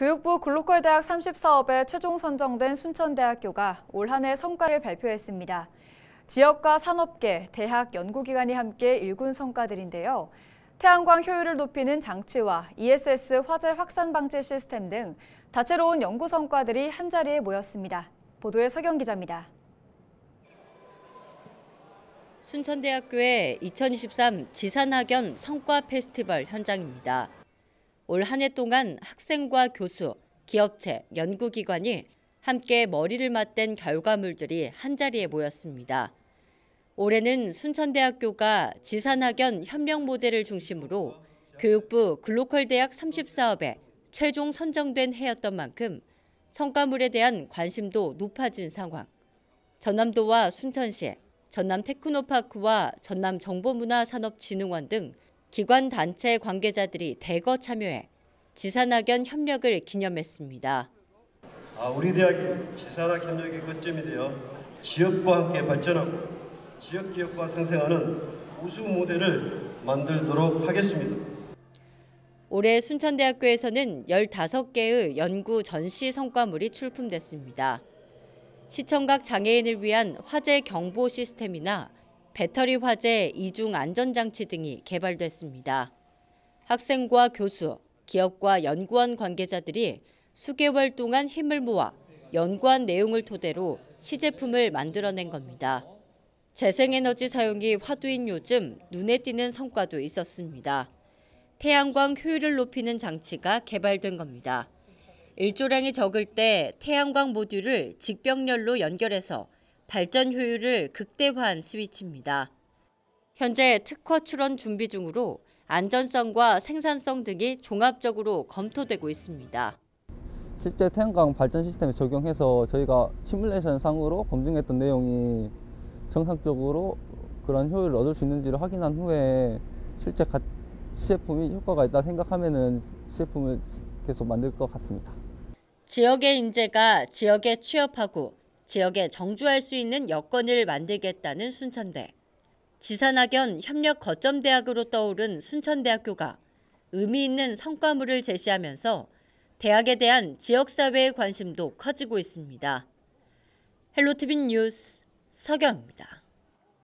교육부 글로컬 대학 30사업에 최종 선정된 순천대학교가 올 한해 성과를 발표했습니다. 지역과 산업계, 대학 연구기관이 함께 일군 성과들인데요. 태양광 효율을 높이는 장치와 ESS 화재 확산 방지 시스템 등 다채로운 연구 성과들이 한자리에 모였습니다. 보도에 서경 기자입니다. 순천대학교의 2023 지산학연 성과 페스티벌 현장입니다. 올한해 동안 학생과 교수, 기업체, 연구기관이 함께 머리를 맞댄 결과물들이 한자리에 모였습니다. 올해는 순천대학교가 지산학연 협력 모델을 중심으로 교육부 글로컬 대학 30사업에 최종 선정된 해였던 만큼 성과물에 대한 관심도 높아진 상황. 전남도와 순천시, 전남 테크노파크와 전남 정보문화산업진흥원 등 기관 단체 관계자들이 대거 참여해 지산학연 협력을 기념했습니다. 아, 우리 대학이 지산학 협력의 거점이 되어 지역과 함께 발전하고 지역 기업과 상생하는 우수 모델을 만들도록 하겠습니다. 올해 순천대학교에서는 15개의 연구 전시 성과물이 출품됐습니다. 시청각 장애인을 위한 화재 경보 시스템이나 배터리 화재 이중 안전장치 등이 개발됐습니다. 학생과 교수, 기업과 연구원 관계자들이 수개월 동안 힘을 모아 연구한 내용을 토대로 시제품을 만들어낸 겁니다. 재생에너지 사용이 화두인 요즘 눈에 띄는 성과도 있었습니다. 태양광 효율을 높이는 장치가 개발된 겁니다. 일조량이 적을 때 태양광 모듈을 직병렬로 연결해서 발전 효율을 극대화한 스위치입니다. 현재 특허 출원 준비 중으로 안전성과 생산성 등이 종합적으로 검토되고 있습니다. 실제 태양광 발전 시스템에 적용해서 저희가 시뮬레이션 상으로 검증했던 내용이 정상적으로 그런 효율을 얻을 수 있는지를 확인한 후에 실제 시제품이 효과가 있다 생각하면 시제품을 계속 만들 것 같습니다. 지역의 인재가 지역에 취업하고 지역에 정주할 수 있는 여건을 만들겠다는 순천대. 지산학연 협력 거점 대학으로 떠오른 순천대학교가 의미 있는 성과물을 제시하면서 대학에 대한 지역사회의 관심도 커지고 있습니다. 헬로티빈 뉴스 서경입니다.